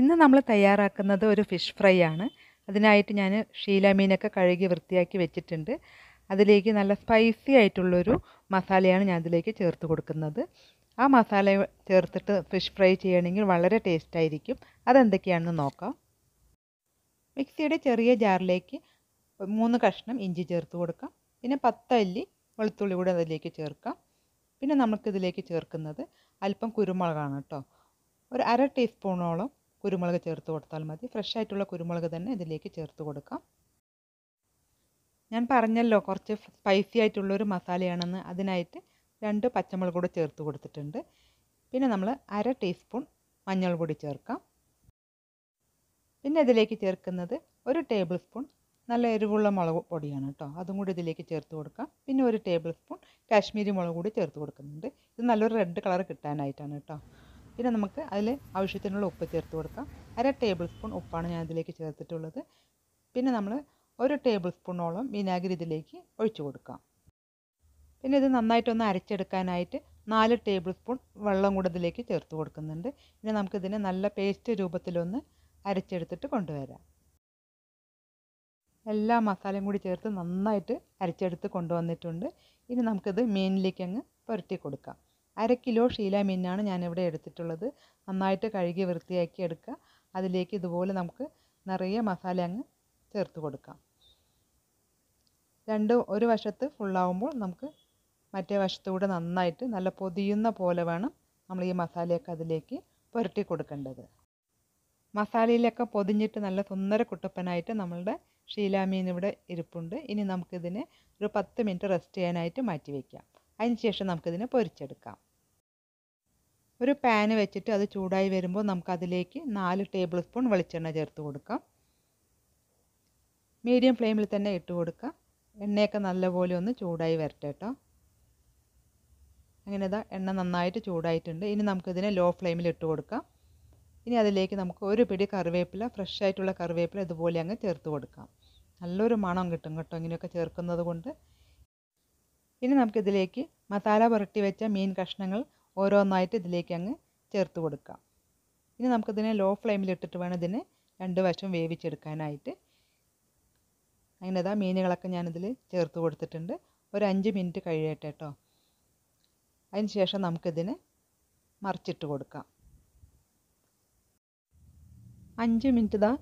ഇന്ന് നമ്മൾ തയ്യാറാക്കുന്നത് ഒരു ഫിഷ് ഫ്രൈ ആണ് അതിനായിട്ട് ഞാൻ ഷീല മീനൊക്കെ കഴുകി വൃത്തിയാക്കി വെച്ചിട്ടുണ്ട് അതിലേക്ക് നല്ല സ്പൈസി ആയിട്ടുള്ളൊരു മസാലയാണ് ഞാൻ അതിലേക്ക് ചേർത്ത് കൊടുക്കുന്നത് ആ മസാല ചേർത്തിട്ട് ഫിഷ് ഫ്രൈ ചെയ്യണമെങ്കിൽ വളരെ ടേസ്റ്റ് ആയിരിക്കും അതെന്തൊക്കെയാണെന്ന് നോക്കാം മിക്സിയുടെ ചെറിയ ജാറിലേക്ക് മൂന്ന് കഷ്ണം ഇഞ്ചി ചേർത്ത് കൊടുക്കാം പിന്നെ പത്ത് അല്ലി വെളുത്തുള്ളി കൂടെ അതിലേക്ക് ചേർക്കാം പിന്നെ നമുക്കിതിലേക്ക് ചേർക്കുന്നത് അല്പം കുരുമുളകാണ് കേട്ടോ ഒരു അര ടീസ്പൂണോളം കുരുമുളക് ചേർത്ത് കൊടുത്താൽ മതി ഫ്രഷ് ആയിട്ടുള്ള കുരുമുളക് തന്നെ ഇതിലേക്ക് ചേർത്ത് കൊടുക്കാം ഞാൻ പറഞ്ഞല്ലോ കുറച്ച് സ്പൈസി ആയിട്ടുള്ളൊരു മസാലയാണെന്ന് അതിനായിട്ട് രണ്ട് പച്ചമുളക് കൂടെ ചേർത്ത് കൊടുത്തിട്ടുണ്ട് പിന്നെ നമ്മൾ അര ടീസ്പൂൺ മഞ്ഞൾപ്പൊടി ചേർക്കാം പിന്നെ ഇതിലേക്ക് ചേർക്കുന്നത് ഒരു ടേബിൾ സ്പൂൺ നല്ല എരിവുള്ള മുളക് പൊടിയാണ് കേട്ടോ അതും കൂടി ഇതിലേക്ക് ചേർത്ത് കൊടുക്കാം പിന്നെ ഒരു ടേബിൾ സ്പൂൺ കാശ്മീരി മുളക് കൂടി ചേർത്ത് കൊടുക്കുന്നുണ്ട് ഇത് നല്ലൊരു റെഡ് കളർ കിട്ടാനായിട്ടാണ് കേട്ടോ പിന്നെ നമുക്ക് അതിൽ ആവശ്യത്തിനുള്ള ഉപ്പ് ചേർത്ത് കൊടുക്കാം അര ടേബിൾ സ്പൂൺ ഉപ്പാണ് ഞാൻ ഇതിലേക്ക് ചേർത്തിട്ടുള്ളത് പിന്നെ നമ്മൾ ഒരു ടേബിൾ സ്പൂണോളം വിനാഗിരി ഇതിലേക്ക് ഒഴിച്ചു കൊടുക്കാം പിന്നെ ഇത് നന്നായിട്ടൊന്ന് അരച്ചെടുക്കാനായിട്ട് നാല് ടേബിൾ സ്പൂൺ വെള്ളം കൂടെ ഇതിലേക്ക് ചേർത്ത് കൊടുക്കുന്നുണ്ട് ഇനി നമുക്കിതിനെ നല്ല പേസ്റ്റ് രൂപത്തിലൊന്ന് അരച്ചെടുത്തിട്ട് കൊണ്ടുവരാം എല്ലാ മസാലയും കൂടി ചേർത്ത് നന്നായിട്ട് അരച്ചെടുത്ത് കൊണ്ടുവന്നിട്ടുണ്ട് ഇനി നമുക്കിത് മീനിലേക്ക് അങ്ങ് പുരട്ടി കൊടുക്കാം അര കിലോ ഷീലാമീനാണ് ഞാനിവിടെ എടുത്തിട്ടുള്ളത് നന്നായിട്ട് കഴുകി വൃത്തിയാക്കി എടുക്കുക അതിലേക്ക് ഇതുപോലെ നമുക്ക് നിറയെ മസാല അങ്ങ് ചേർത്ത് കൊടുക്കാം രണ്ട് ഒരു വശത്ത് ഫുള്ളാവുമ്പോൾ നമുക്ക് മറ്റേ വശത്തുകൂടെ നന്നായിട്ട് നല്ല പൊതിയുന്ന പോലെ വേണം നമ്മൾ ഈ മസാലയൊക്കെ അതിലേക്ക് പുരട്ടി കൊടുക്കേണ്ടത് മസാലയിലൊക്കെ പൊതിഞ്ഞിട്ട് നല്ല സുന്ദര കുട്ടപ്പനായിട്ട് നമ്മളുടെ ഷീലാമീൻ ഇവിടെ ഇരിപ്പുണ്ട് ഇനി നമുക്കിതിനെ ഒരു പത്ത് മിനിറ്റ് റെസ്റ്റ് ചെയ്യാനായിട്ട് മാറ്റി വയ്ക്കാം അതിനുശേഷം നമുക്കിതിനെ പൊരിച്ചെടുക്കാം ഒരു പാന് വെച്ചിട്ട് അത് ചൂടായി വരുമ്പോൾ നമുക്കതിലേക്ക് നാല് ടേബിൾ സ്പൂൺ വെളിച്ചെണ്ണ ചേർത്ത് കൊടുക്കാം മീഡിയം ഫ്ലെയിമിൽ തന്നെ ഇട്ട് കൊടുക്കുക എണ്ണയൊക്കെ നല്ലപോലെ ഒന്ന് ചൂടായി വരട്ടെ കേട്ടോ അങ്ങനെ ഇതാ എണ്ണ നന്നായിട്ട് ചൂടായിട്ടുണ്ട് ഇനി നമുക്കിതിനെ ലോ ഫ്ലെയിമിൽ ഇട്ട് കൊടുക്കാം ഇനി അതിലേക്ക് നമുക്ക് ഒരു പിടി കറിവേപ്പില ഫ്രഷ് ആയിട്ടുള്ള കറിവേപ്പില ഇതുപോലെ അങ്ങ് ചേർത്ത് കൊടുക്കാം നല്ലൊരു മണം കിട്ടും കേട്ടോ ഇങ്ങനെയൊക്കെ ചേർക്കുന്നത് കൊണ്ട് ഇനി നമുക്കിതിലേക്ക് മസാല പുരട്ടി വെച്ച മീൻ കഷ്ണങ്ങൾ ഓരോന്നായിട്ട് ഇതിലേക്ക് അങ്ങ് ചേർത്ത് കൊടുക്കാം ഇനി നമുക്കിതിനെ ലോ ഫ്ലെയിമിൽ ഇട്ടിട്ട് വേണം ഇതിനെ രണ്ട് വശം വേവിച്ചെടുക്കാനായിട്ട് അങ്ങനെ ഇതാ മീനുകളൊക്കെ ഞാനിതിൽ ചേർത്ത് കൊടുത്തിട്ടുണ്ട് ഒരു അഞ്ച് മിനിറ്റ് കഴിയട്ടെ കേട്ടോ അതിന് ശേഷം നമുക്കിതിനെ മറിച്ചിട്ട് കൊടുക്കാം അഞ്ച് മിനിറ്റ് ഇതാ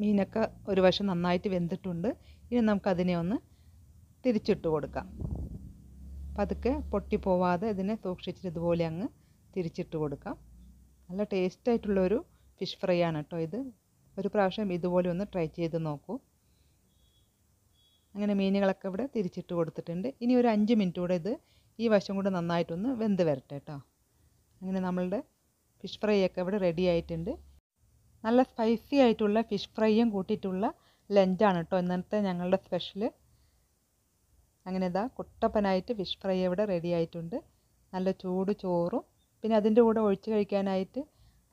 മീനൊക്കെ ഒരു വശം നന്നായിട്ട് വെന്തിട്ടുണ്ട് ഇനി നമുക്കതിനെ ഒന്ന് തിരിച്ചിട്ട് കൊടുക്കാം പതുക്കെ പൊട്ടിപ്പോവാതെ ഇതിനെ സൂക്ഷിച്ചിട്ട് ഇതുപോലെ അങ്ങ് തിരിച്ചിട്ട് കൊടുക്കാം നല്ല ടേസ്റ്റ് ആയിട്ടുള്ളൊരു ഫിഷ് ഫ്രൈ ആണ് കേട്ടോ ഇത് ഒരു പ്രാവശ്യം ഇതുപോലെ ഒന്ന് ട്രൈ ചെയ്ത് നോക്കൂ അങ്ങനെ മീനുകളൊക്കെ ഇവിടെ തിരിച്ചിട്ട് കൊടുത്തിട്ടുണ്ട് ഇനി ഒരു അഞ്ച് മിനിറ്റ് കൂടെ ഇത് ഈ വശം കൂടെ നന്നായിട്ടൊന്ന് വെന്ത് വരട്ടെ കേട്ടോ അങ്ങനെ നമ്മളുടെ ഫിഷ് ഫ്രൈ ഒക്കെ ഇവിടെ റെഡി ആയിട്ടുണ്ട് നല്ല സ്പൈസി ആയിട്ടുള്ള ഫിഷ് ഫ്രൈയും കൂട്ടിയിട്ടുള്ള ലഞ്ചാണ് കേട്ടോ ഇന്നത്തെ ഞങ്ങളുടെ സ്പെഷ്യൽ അങ്ങനെ ഇതാ കുട്ടപ്പനായിട്ട് ഫിഷ് ഫ്രൈ ഇവിടെ റെഡി ആയിട്ടുണ്ട് നല്ല ചൂട് ചോറും പിന്നെ അതിൻ്റെ കൂടെ ഒഴിച്ച് കഴിക്കാനായിട്ട്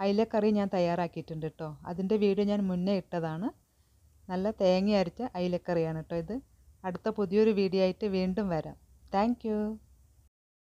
അയിലക്കറി ഞാൻ തയ്യാറാക്കിയിട്ടുണ്ട് കേട്ടോ അതിൻ്റെ വീഡിയോ ഞാൻ മുന്നേ ഇട്ടതാണ് നല്ല തേങ്ങ അരച്ച അയിലക്കറിയാണ് കേട്ടോ ഇത് അടുത്ത പുതിയൊരു വീഡിയോ ആയിട്ട് വീണ്ടും വരാം താങ്ക്